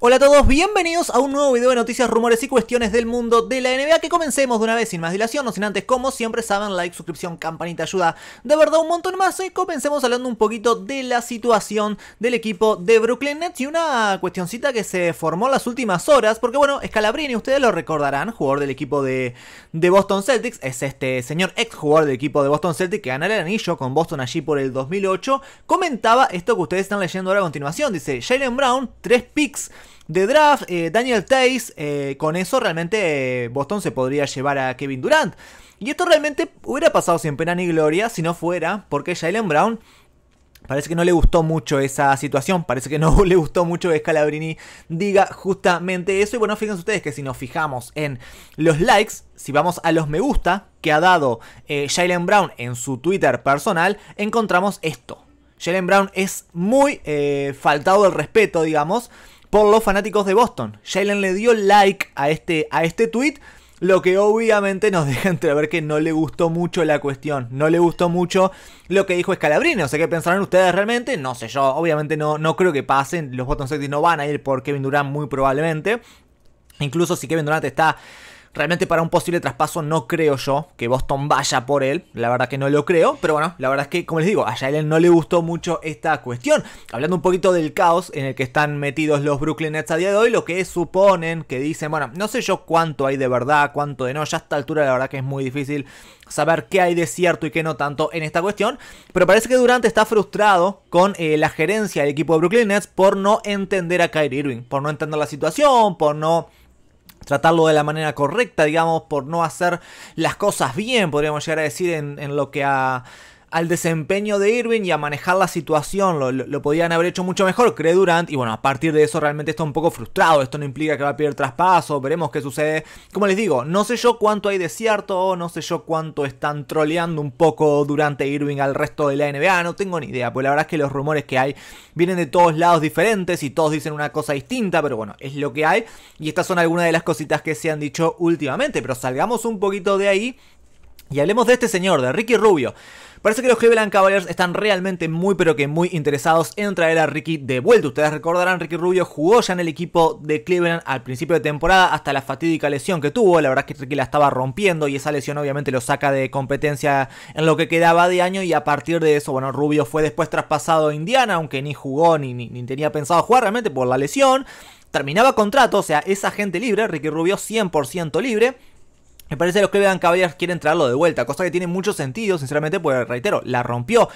Hola a todos, bienvenidos a un nuevo video de noticias, rumores y cuestiones del mundo de la NBA que comencemos de una vez sin más dilación, no sin antes como siempre saben, like, suscripción, campanita ayuda de verdad un montón más y ¿eh? comencemos hablando un poquito de la situación del equipo de Brooklyn Nets y una cuestioncita que se formó las últimas horas porque bueno, Scalabrini, ustedes lo recordarán, jugador del equipo de, de Boston Celtics, es este señor ex jugador del equipo de Boston Celtics que ganó el anillo con Boston allí por el 2008, comentaba esto que ustedes están leyendo ahora a continuación, dice Jalen Brown, tres picks de draft. Eh, Daniel Tays, eh, con eso realmente eh, Boston se podría llevar a Kevin Durant. Y esto realmente hubiera pasado sin pena ni gloria si no fuera porque Jalen Brown Parece que no le gustó mucho esa situación, parece que no le gustó mucho que Scalabrini diga justamente eso. Y bueno, fíjense ustedes que si nos fijamos en los likes, si vamos a los me gusta que ha dado Jalen Brown en su Twitter personal, encontramos esto. Jalen Brown es muy faltado el respeto, digamos, por los fanáticos de Boston. Shailen le dio like a este, a este tweet. Lo que obviamente nos deja entrever que no le gustó mucho la cuestión, no le gustó mucho lo que dijo Scalabrini. O sea, ¿qué pensarán ustedes realmente? No sé yo, obviamente no, no creo que pasen. Los Boston Celtics no van a ir por Kevin Durant muy probablemente. Incluso si Kevin Durant está Realmente para un posible traspaso no creo yo que Boston vaya por él. La verdad que no lo creo. Pero bueno, la verdad es que, como les digo, a Jalen no le gustó mucho esta cuestión. Hablando un poquito del caos en el que están metidos los Brooklyn Nets a día de hoy, lo que suponen, que dicen, bueno, no sé yo cuánto hay de verdad, cuánto de no. Ya a esta altura la verdad que es muy difícil saber qué hay de cierto y qué no tanto en esta cuestión. Pero parece que Durante está frustrado con eh, la gerencia del equipo de Brooklyn Nets por no entender a Kyrie Irving, por no entender la situación, por no tratarlo de la manera correcta, digamos, por no hacer las cosas bien, podríamos llegar a decir, en, lo que a al desempeño de Irving y a manejar la situación. Lo, podían haber hecho mucho mejor, cree Durant. Y bueno, a partir de eso realmente está un poco frustrado. Esto no implica que va a pedir traspaso. Veremos qué sucede. Como les digo, no sé yo cuánto hay de cierto. No sé yo cuánto están troleando un poco durante Irving al resto de la NBA. No tengo ni idea. Pues la verdad es que los rumores que hay vienen de todos lados diferentes y todos dicen una cosa distinta. Pero bueno, es lo que hay. Y estas son algunas de las cositas que se han dicho últimamente. Pero salgamos un poquito de ahí. Y hablemos de este señor, de Ricky Rubio. Parece que los Cleveland Cavaliers están realmente muy pero que muy interesados en traer a Ricky de vuelta. Ustedes recordarán, Ricky Rubio jugó ya en el equipo de Cleveland al principio de temporada hasta la fatídica lesión que tuvo. La verdad es que Ricky la estaba rompiendo y esa lesión obviamente lo saca de competencia en lo que quedaba de año y a partir de eso, bueno, Rubio fue después traspasado a Indiana, aunque ni jugó ni, ni, tenía pensado jugar realmente por la lesión. Terminaba contrato, o sea, esa gente libre, Ricky Rubio 100% libre. Me parece que los Cleveland Cavaliers quieren traerlo de vuelta, cosa que tiene mucho sentido, sinceramente, porque reitero, la rompió.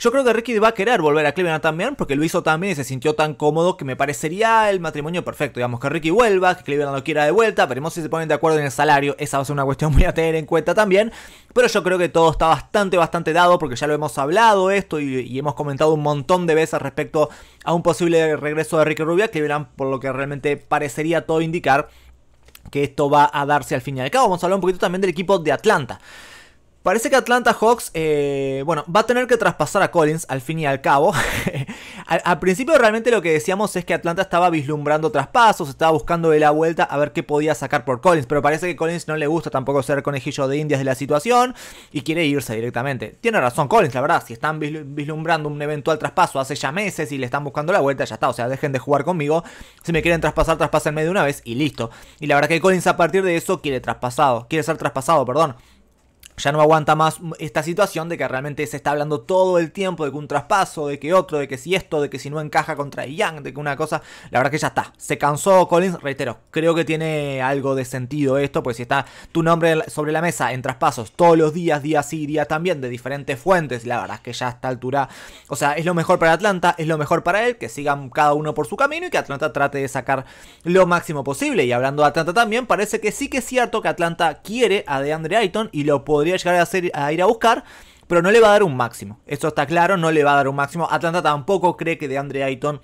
Yo creo que Ricky va a querer volver a Cleveland también, porque lo hizo también y se sintió tan cómodo que me parecería el matrimonio perfecto. Digamos que Ricky vuelva, que Cleveland lo quiera de vuelta, veremos si se ponen de acuerdo en el salario. Esa va a ser una cuestión muy a tener en cuenta también. Pero yo creo que todo está bastante, bastante dado, porque ya lo hemos hablado esto y, y hemos comentado un montón de veces respecto a un posible regreso de Ricky Rubia. Cleveland, por lo que realmente parecería todo indicar, que esto va a darse al fin y al cabo. Vamos a hablar un poquito también del equipo de Atlanta. Parece que Atlanta Hawks, eh, bueno, va a tener que traspasar a Collins al fin y al cabo. al, principio realmente lo que decíamos es que Atlanta estaba vislumbrando traspasos, estaba buscando de la vuelta a ver qué podía sacar por Collins, pero parece que Collins no le gusta tampoco ser conejillo de indias de la situación y quiere irse directamente. Tiene razón Collins, la verdad, si están vislumbrando un eventual traspaso hace ya meses y le están buscando la vuelta, ya está, o sea, dejen de jugar conmigo. Si me quieren traspasar, traspasenme de una vez y listo. Y la verdad que Collins a partir de eso quiere traspasado, quiere ser traspasado, perdón ya no aguanta más esta situación de que realmente se está hablando todo el tiempo de que un traspaso, de que otro, de que si esto, de que si no encaja contra Young, de que una cosa. La verdad que ya está. Se cansó Collins, reitero, creo que tiene algo de sentido esto, pues si está tu nombre sobre la mesa en traspasos todos los días, días y día también, de diferentes fuentes, la verdad es que ya a esta altura, o sea, es lo mejor para Atlanta, es lo mejor para él, que sigan cada uno por su camino y que Atlanta trate de sacar lo máximo posible. Y hablando de Atlanta también, parece que sí que es cierto que Atlanta quiere a DeAndre Ayton y lo puede podría llegar a, ir a buscar. Pero no le va a dar un máximo. Eso está claro, no le va a dar un máximo. Atlanta tampoco cree que de Andre Ayton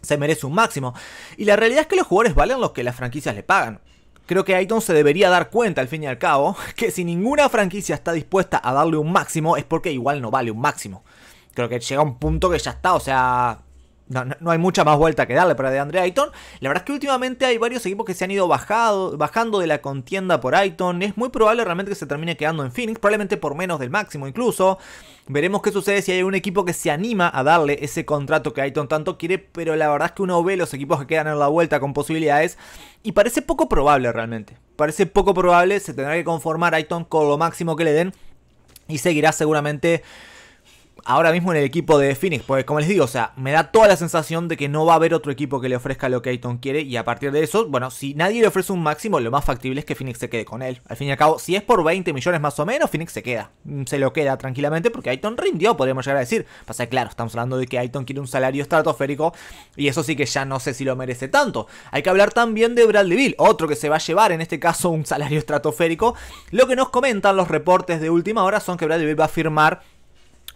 se merece un máximo. Y la realidad es que los jugadores valen los que las franquicias le pagan. Creo que Ayton se debería dar cuenta, al fin y al cabo, que si ninguna franquicia está dispuesta a darle un máximo, es porque igual no vale un máximo. Creo que llega un punto que ya está, o sea, no, hay mucha más vuelta que darle para de Andrea Ayton. La verdad es que últimamente hay varios equipos que se han ido bajado, bajando de la contienda por Ayton. Es muy probable realmente que se termine quedando en Phoenix, probablemente por menos del máximo incluso. Veremos qué sucede si hay un equipo que se anima a darle ese contrato que Ayton tanto quiere, pero la verdad es que uno ve los equipos que quedan en la vuelta con posibilidades y parece poco probable realmente. Parece poco probable, se tendrá que conformar Ayton con lo máximo que le den y seguirá seguramente ahora mismo en el equipo de Phoenix. pues como les digo, o sea, me da toda la sensación de que no va a haber otro equipo que le ofrezca lo que Ayton quiere. Y a partir de eso, bueno, si nadie le ofrece un máximo, lo más factible es que Phoenix se quede con él. Al fin y al cabo, si es por 20 millones más o menos, Phoenix se queda. Mm, se lo queda tranquilamente porque Ayton rindió, podríamos llegar a decir. Pasa claro, estamos hablando de que Ayton quiere un salario estratosférico. Y eso sí que ya no sé si lo merece tanto. Hay que hablar también de Bradley Bill, otro que se va a llevar en este caso un salario estratosférico. Lo que nos comentan los reportes de última hora son que Bradley va a firmar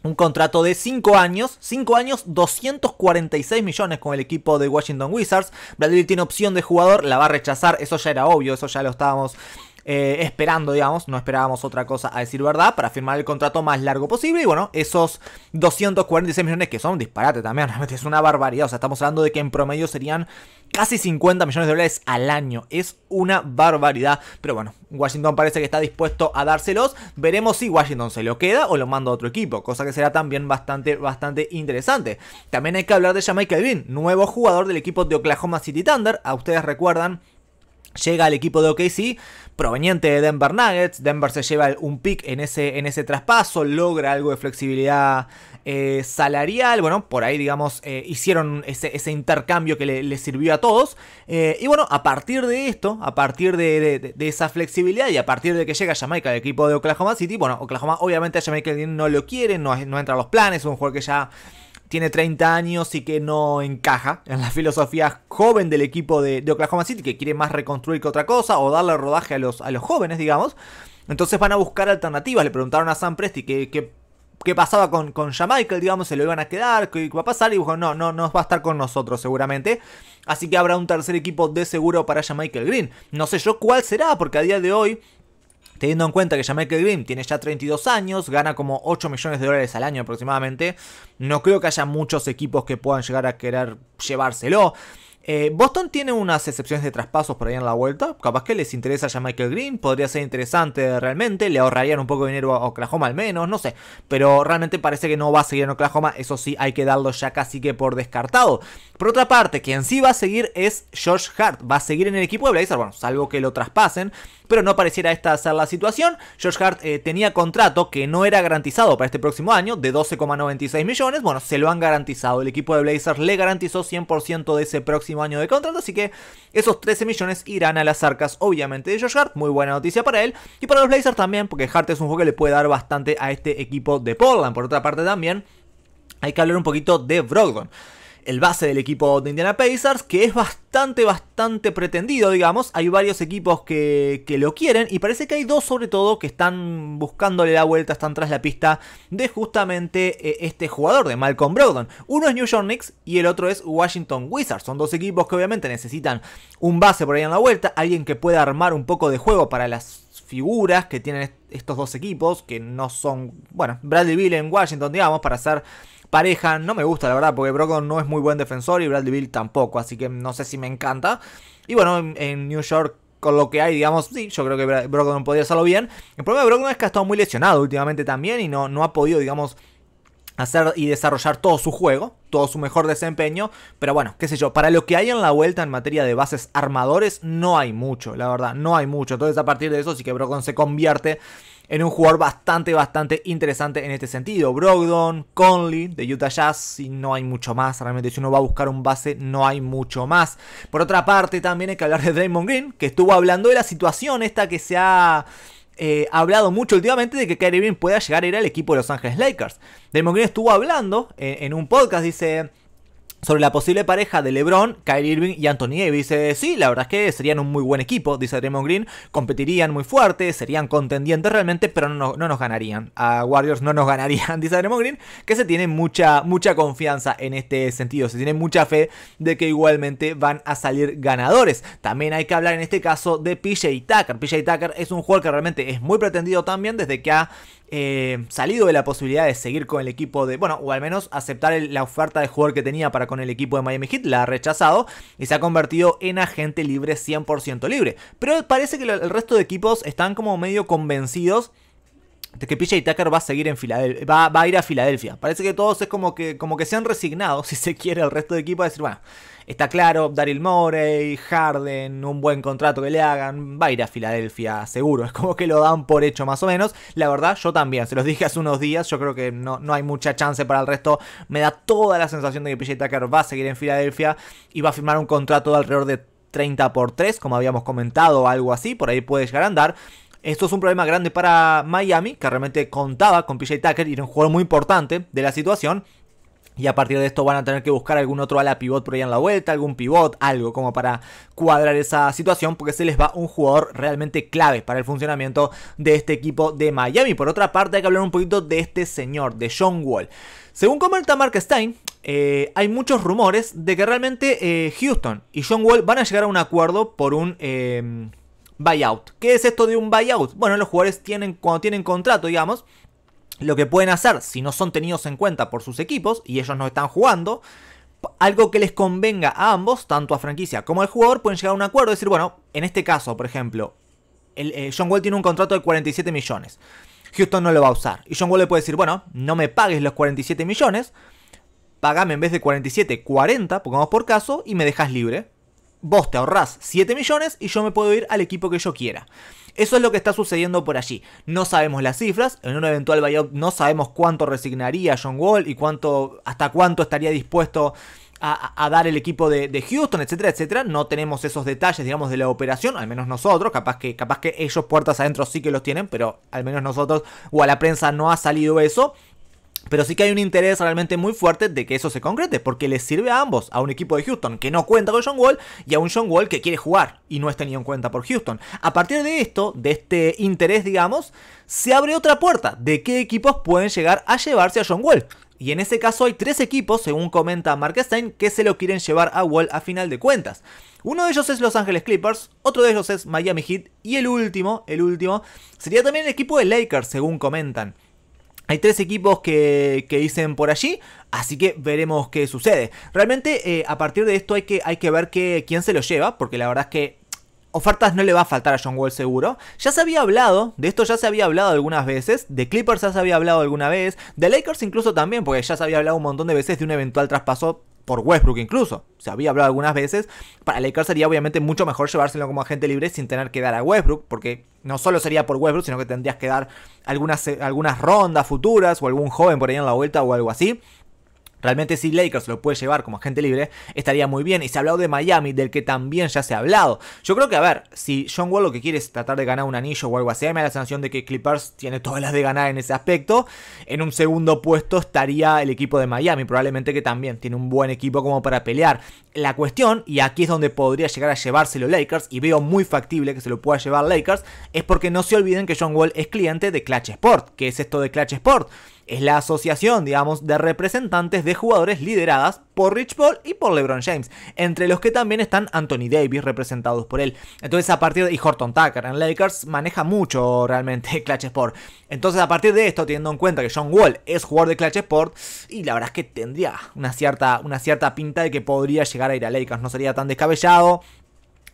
un contrato de 5 años, 5 años, 246 millones con el equipo de Washington Wizards. Bradley tiene opción de jugador, la va a rechazar, eso ya era obvio, eso ya lo estábamos eh, esperando, digamos, no esperábamos otra cosa a decir verdad, para firmar el contrato más largo posible. Y bueno, esos 246 millones que son un disparate también, realmente es una barbaridad. O sea, estamos hablando de que en promedio serían casi 50 millones de dólares al año. Es una barbaridad. Pero bueno, Washington parece que está dispuesto a dárselos. Veremos si Washington se lo queda o lo manda a otro equipo, cosa que será también bastante, bastante interesante. También hay que hablar de Jamaica Green, nuevo jugador del equipo de Oklahoma City Thunder. A ustedes recuerdan Llega al equipo de OKC, proveniente de Denver Nuggets. Denver se lleva un pick en ese, en ese traspaso, logra algo de flexibilidad eh, salarial. Bueno, por ahí, digamos, eh, hicieron ese, intercambio que le, les sirvió a todos. Eh, y bueno, a partir de esto, a partir de, esa flexibilidad y a partir de que llega Jamaica al equipo de Oklahoma City, bueno, Oklahoma obviamente a Jamaica no lo quiere, no, no entra a los planes, es un jugador que ya tiene 30 años y que no encaja en la filosofía joven del equipo de, Oklahoma City, que quiere más reconstruir que otra cosa o darle rodaje a los, a los jóvenes, digamos. Entonces van a buscar alternativas. Le preguntaron a Sam Presti que, qué pasaba con, con michael digamos, se lo iban a quedar, qué va a pasar, y dijo, no, no, no va a estar con nosotros seguramente. Así que habrá un tercer equipo de seguro para michael Green. No sé yo cuál será, porque a día de hoy Teniendo en cuenta que ya Michael Green tiene ya 32 años, gana como 8 millones de dólares al año aproximadamente, no creo que haya muchos equipos que puedan llegar a querer llevárselo. Eh, Boston tiene unas excepciones de traspasos por ahí en la vuelta. Capaz que les interesa ya Michael Green. Podría ser interesante realmente. Le ahorrarían un poco de dinero a Oklahoma al menos. No sé. Pero realmente parece que no va a seguir en Oklahoma. Eso sí, hay que darlo ya casi que por descartado. Por otra parte, quien sí va a seguir es George Hart. Va a seguir en el equipo de Blazer, Bueno, salvo que lo traspasen pero no pareciera esta ser la situación. George Hart eh, tenía contrato que no era garantizado para este próximo año, de 12,96 millones. Bueno, se lo han garantizado. El equipo de Blazers le garantizó 100% de ese próximo año de contrato, así que esos 13 millones irán a las arcas, obviamente, de George Hart. Muy buena noticia para él y para los Blazers también, porque Hart es un juego que le puede dar bastante a este equipo de Portland. Por otra parte, también hay que hablar un poquito de Brogdon el base del equipo de Indiana Pacers, que es bastante, bastante pretendido, digamos. Hay varios equipos que, que lo quieren y parece que hay dos sobre todo que están buscándole la vuelta, están tras la pista de justamente eh, este jugador de Malcolm Brogdon. Uno es New York Knicks y el otro es Washington Wizards. Son dos equipos que obviamente necesitan un base por ahí en la vuelta, alguien que pueda armar un poco de juego para las figuras que tienen estos dos equipos, que no son, bueno, Bradley Bill en Washington, digamos, para hacer pareja. No me gusta, la verdad, porque Brogdon no es muy buen defensor y Bradley Bill tampoco, así que no sé si me encanta. Y bueno, en, New York con lo que hay, digamos, sí, yo creo que Brogdon podría hacerlo bien. El problema de Brogdon es que ha estado muy lesionado últimamente también y no, no ha podido, digamos, hacer y desarrollar todo su juego, todo su mejor desempeño, pero bueno, qué sé yo, para lo que hay en la vuelta en materia de bases armadores no hay mucho, la verdad, no hay mucho, entonces a partir de eso sí que Brogdon se convierte en un jugador bastante, bastante interesante en este sentido. Brogdon, Conley de Utah Jazz, y no hay mucho más. Realmente, si uno va a buscar un base, no hay mucho más. Por otra parte, también hay que hablar de Draymond Green, que estuvo hablando de la situación esta que se ha. Eh, hablado mucho últimamente de que Kyrie pueda llegar a ir al equipo de Los Ángeles Lakers. Draymond Green estuvo hablando eh, en un podcast, dice, sobre la posible pareja de LeBron, Kyrie Irving y Anthony Davis. Dice, eh, sí, la verdad es que serían un muy buen equipo, dice Draymond Green, competirían muy fuerte, serían contendientes realmente, pero no, no nos ganarían. A Warriors no nos ganarían, dice Draymond Green, que se tiene mucha, mucha confianza en este sentido, se tiene mucha fe de que igualmente van a salir ganadores. También hay que hablar en este caso de PJ Tucker. PJ Tucker es un jugador que realmente es muy pretendido también desde que ha eh, salido de la posibilidad de seguir con el equipo de, bueno, o al menos aceptar la oferta de jugador que tenía para con el equipo de Miami Heat, la ha rechazado y se ha convertido en agente libre 100% libre. Pero parece que el resto de equipos están como medio convencidos de que PJ Tucker va a seguir en Filadelfia, va, a ir a Filadelfia. Parece que todos es como que, como que se han resignado, si se quiere, el resto de equipo a decir, bueno, está claro, Daryl Morey, Harden, un buen contrato que le hagan, va a ir a Filadelfia seguro. Es como que lo dan por hecho más o menos. La verdad, yo también, se los dije hace unos días, yo creo que no, no hay mucha chance para el resto. Me da toda la sensación de que PJ Tucker va a seguir en Filadelfia y va a firmar un contrato de alrededor de 30 por 3, como habíamos comentado, algo así, por ahí puede llegar a andar. Esto es un problema grande para Miami, que realmente contaba con PJ Tucker y era un jugador muy importante de la situación. Y a partir de esto van a tener que buscar algún otro ala pivot por ahí en la vuelta, algún pivot, algo como para cuadrar esa situación, porque se les va un jugador realmente clave para el funcionamiento de este equipo de Miami. Por otra parte, hay que hablar un poquito de este señor, de John Wall. Según comenta Mark Stein, eh, hay muchos rumores de que realmente eh, Houston y John Wall van a llegar a un acuerdo por un... Eh, buyout. ¿Qué es esto de un buyout? Bueno, los jugadores tienen, cuando tienen contrato, digamos, lo que pueden hacer, si no son tenidos en cuenta por sus equipos y ellos no están jugando, algo que les convenga a ambos, tanto a franquicia como al jugador, pueden llegar a un acuerdo y decir, bueno, en este caso, por ejemplo, eh, John Wall tiene un contrato de 47 millones. Houston no lo va a usar. Y John Wall le puede decir, bueno, no me pagues los 47 millones, pagame en vez de 47, 40, pongamos por caso, y me dejas libre vos te ahorrás 7 millones y yo me puedo ir al equipo que yo quiera. Eso es lo que está sucediendo por allí. No sabemos las cifras, en un eventual buyout no sabemos cuánto resignaría John Wall y cuánto hasta cuánto estaría dispuesto a, dar el equipo de, Houston, etcétera, etcétera. No tenemos esos detalles, digamos, de la operación, al menos nosotros, capaz que, capaz que ellos puertas adentro sí que los tienen, pero al menos nosotros o a la prensa no ha salido eso. Pero sí que hay un interés realmente muy fuerte de que eso se concrete, porque les sirve a ambos, a un equipo de Houston que no cuenta con John Wall y a un John Wall que quiere jugar y no es tenido en cuenta por Houston. A partir de esto, de este interés, digamos, se abre otra puerta de qué equipos pueden llegar a llevarse a John Wall. Y en ese caso hay tres equipos, según comenta Mark Stein, que se lo quieren llevar a Wall a final de cuentas. Uno de ellos es Los Ángeles Clippers, otro de ellos es Miami Heat y el último, el último, sería también el equipo de Lakers, según comentan. Hay tres equipos que, que, dicen por allí, así que veremos qué sucede. Realmente eh, a partir de esto hay que, hay que ver quién se lo lleva, porque la verdad es que ofertas no le va a faltar a John Wall seguro. Ya se había hablado, de esto ya se había hablado algunas veces, de Clippers ya se había hablado alguna vez, de Lakers incluso también, porque ya se había hablado un montón de veces de un eventual traspaso por Westbrook incluso. Se había hablado algunas veces. Para Lakers sería obviamente mucho mejor llevárselo como agente libre sin tener que dar a Westbrook, porque no solo sería por Westbrook, sino que tendrías que dar algunas, eh, algunas rondas futuras o algún joven por ahí en la vuelta o algo así. Realmente si Lakers lo puede llevar como agente libre, estaría muy bien. Y se ha hablado de Miami, del que también ya se ha hablado. Yo creo que, a ver, si John Wall lo que quiere es tratar de ganar un anillo o algo así, me da la sensación de que Clippers tiene todas las de ganar en ese aspecto. En un segundo puesto estaría el equipo de Miami, probablemente que también tiene un buen equipo como para pelear. La cuestión, y aquí es donde podría llegar a llevárselo Lakers, y veo muy factible que se lo pueda llevar Lakers, es porque no se olviden que John Wall es cliente de Clutch Sport. ¿Qué es esto de Clutch Sport? Es la asociación, digamos, de representantes de jugadores lideradas por Rich Paul y por LeBron James, entre los que también están Anthony Davis representados por él. Entonces a partir de... y Horton Tucker en Lakers maneja mucho realmente Clutch Sport. Entonces a partir de esto, teniendo en cuenta que John Wall es jugador de Clutch Sport, y la verdad es que tendría una cierta, una cierta pinta de que podría llegar a ir a Lakers, no sería tan descabellado.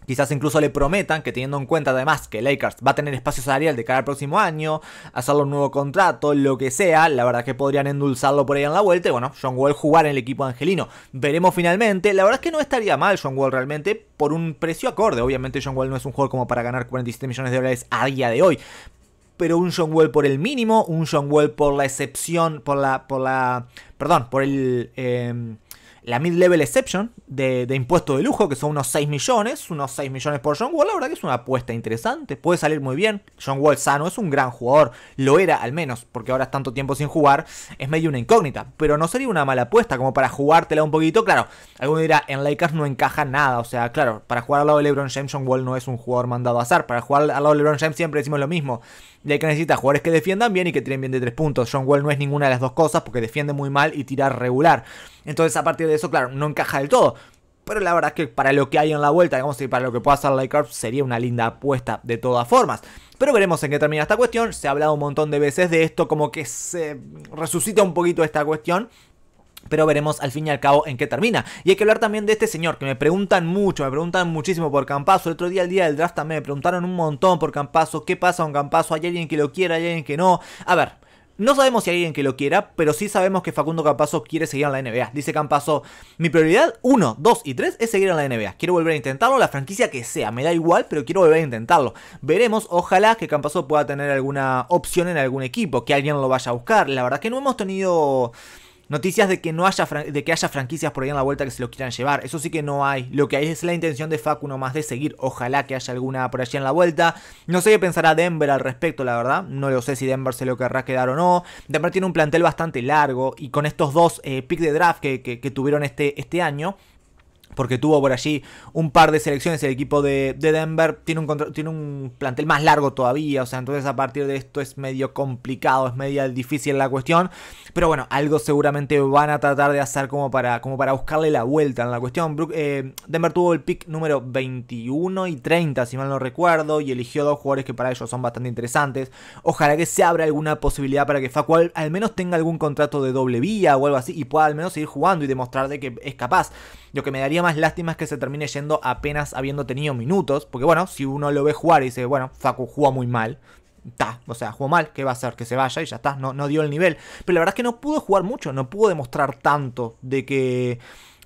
Quizás incluso le prometan que teniendo en cuenta además que Lakers va a tener espacio salarial de cara al próximo año, hacerle un nuevo contrato, lo que sea, la verdad que podrían endulzarlo por ahí en la vuelta. Y bueno, John Wall jugar en el equipo angelino. Veremos finalmente. La verdad es que no estaría mal John Wall realmente por un precio acorde. Obviamente John Wall no es un juego como para ganar 47 millones de dólares a día de hoy. Pero un John Wall por el mínimo, un John Wall por la excepción, por la, por la, perdón, por el... Eh, la mid-level exception de, de, impuesto de lujo, que son unos 6 millones, unos 6 millones por John Wall, la verdad que es una apuesta interesante, puede salir muy bien. John Wall sano es un gran jugador, lo era al menos, porque ahora es tanto tiempo sin jugar, es medio una incógnita, pero no sería una mala apuesta como para jugártela un poquito, claro, alguno dirá, en Lakers no encaja nada, o sea, claro, para jugar al lado de LeBron James, John Wall no es un jugador mandado a azar, para jugar al lado de LeBron James siempre decimos lo mismo, hay que necesita jugadores que defiendan bien y que tiren bien de tres puntos. John Wall no es ninguna de las dos cosas porque defiende muy mal y tira regular. Entonces, a partir de eso, claro, no encaja del todo. Pero la verdad es que para lo que hay en la vuelta, digamos, y para lo que pueda hacer Lakers, sería una linda apuesta de todas formas. Pero veremos en qué termina esta cuestión. Se ha hablado un montón de veces de esto, como que se resucita un poquito esta cuestión. Pero veremos al fin y al cabo en qué termina. Y hay que hablar también de este señor, que me preguntan mucho, me preguntan muchísimo por Campazo. El otro día, el día del draft también, me preguntaron un montón por Campazo. ¿Qué pasa con Campazo? ¿Hay alguien que lo quiera? ¿Hay alguien que no? A ver, no sabemos si hay alguien que lo quiera, pero sí sabemos que Facundo Campazo quiere seguir en la NBA. Dice Campazo, mi prioridad 1, 2 y 3 es seguir en la NBA. Quiero volver a intentarlo, la franquicia que sea, me da igual, pero quiero volver a intentarlo. Veremos, ojalá que Campazo pueda tener alguna opción en algún equipo, que alguien lo vaya a buscar. La verdad que no hemos tenido... Noticias de que no haya de que haya franquicias por ahí en la vuelta que se lo quieran llevar. Eso sí que no hay. Lo que hay es la intención de Facu más de seguir. Ojalá que haya alguna por allí en la vuelta. No sé qué pensará Denver al respecto, la verdad. No lo sé si Denver se lo querrá quedar o no. Denver tiene un plantel bastante largo. Y con estos dos eh, pick picks de draft que, tuvieron este, este año porque tuvo por allí un par de selecciones. El equipo de, Denver tiene un, tiene un plantel más largo todavía, o sea, entonces a partir de esto es medio complicado, es medio difícil la cuestión. Pero bueno, algo seguramente van a tratar de hacer como para, como para buscarle la vuelta en la cuestión. Eh, Denver tuvo el pick número 21 y 30, si mal no recuerdo, y eligió dos jugadores que para ellos son bastante interesantes. Ojalá que se abra alguna posibilidad para que Facual al menos tenga algún contrato de doble vía o algo así y pueda al menos seguir jugando y demostrar de que es capaz. Lo que me daría más lástima es que se termine yendo apenas habiendo tenido minutos. Porque bueno, si uno lo ve jugar y dice, bueno, Facu juega muy mal. Ta, o sea, jugó mal, ¿qué va a hacer? Que se vaya y ya está, no, no dio el nivel. Pero la verdad es que no pudo jugar mucho, no pudo demostrar tanto de que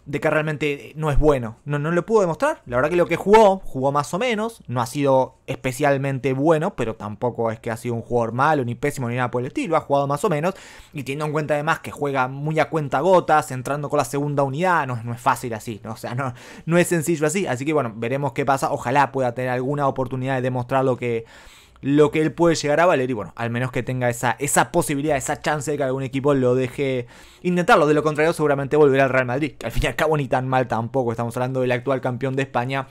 de que realmente no es bueno. No, no lo pudo demostrar. La verdad que lo que jugó, jugó más o menos. No ha sido especialmente bueno, pero tampoco es que ha sido un jugador malo, ni pésimo, ni nada por el estilo. Ha jugado más o menos. Y teniendo en cuenta además que juega muy a cuenta gotas, entrando con la segunda unidad, no, no es fácil así. O sea, no, no es sencillo así. Así que bueno, veremos qué pasa. Ojalá pueda tener alguna oportunidad de demostrar lo que lo que él puede llegar a valer. Y bueno, al menos que tenga esa, esa posibilidad, esa chance de que algún equipo lo deje intentarlo. De lo contrario, seguramente volverá al Real Madrid. Que al fin y al cabo ni tan mal tampoco. Estamos hablando del actual campeón de España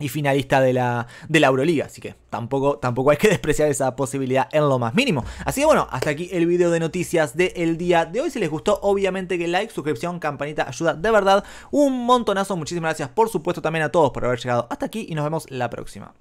y finalista de la, de Euroliga. Así que tampoco, tampoco hay que despreciar esa posibilidad en lo más mínimo. Así que bueno, hasta aquí el video de noticias del día de hoy. Si les gustó, obviamente que like, suscripción, campanita, ayuda de verdad. Un montonazo. Muchísimas gracias, por supuesto, también a todos por haber llegado hasta aquí y nos vemos la próxima.